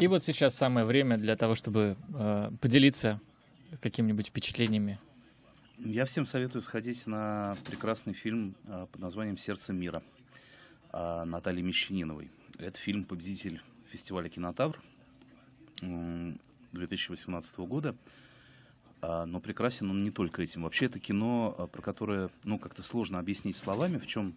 И вот сейчас самое время для того, чтобы э, поделиться какими-нибудь впечатлениями. Я всем советую сходить на прекрасный фильм э, под названием «Сердце мира» э, Натальи Мещаниновой. Это фильм победитель фестиваля «Кинотавр» 2018 года. Э, но прекрасен он не только этим. Вообще это кино, э, про которое ну, как-то сложно объяснить словами, в чем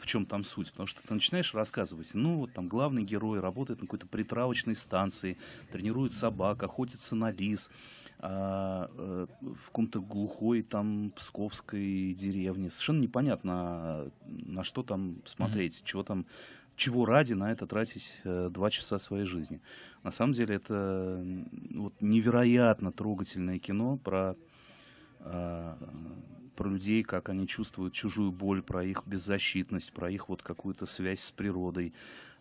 в чем там суть. Потому что ты начинаешь рассказывать, ну, вот там главный герой работает на какой-то притравочной станции, тренирует собак, охотится на лис, а, а, в каком-то глухой там псковской деревне. Совершенно непонятно, а, на что там смотреть, mm-hmm. чего там чего ради на это тратить э, два часа своей жизни. На самом деле это вот невероятно трогательное кино про а, про людей, как они чувствуют чужую боль, про их беззащитность, про их вот какую-то связь с природой,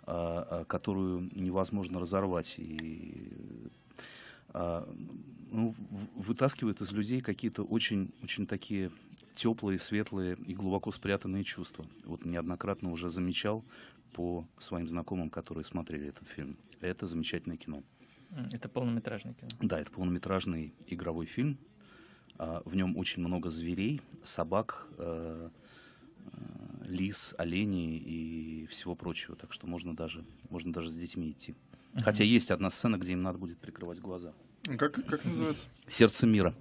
а, а, которую невозможно разорвать. И а, ну, вытаскивает из людей какие-то очень, очень такие теплые, светлые и глубоко спрятанные чувства. Вот неоднократно уже замечал по своим знакомым, которые смотрели этот фильм. Это замечательное кино. Это полнометражный кино? Да, это полнометражный игровой фильм, а, в нем очень много зверей, собак, э, э, лис, оленей и всего прочего. Так что можно даже, можно даже с детьми идти. Хотя есть одна сцена, где им надо будет прикрывать глаза. Как, как называется? Сердце мира.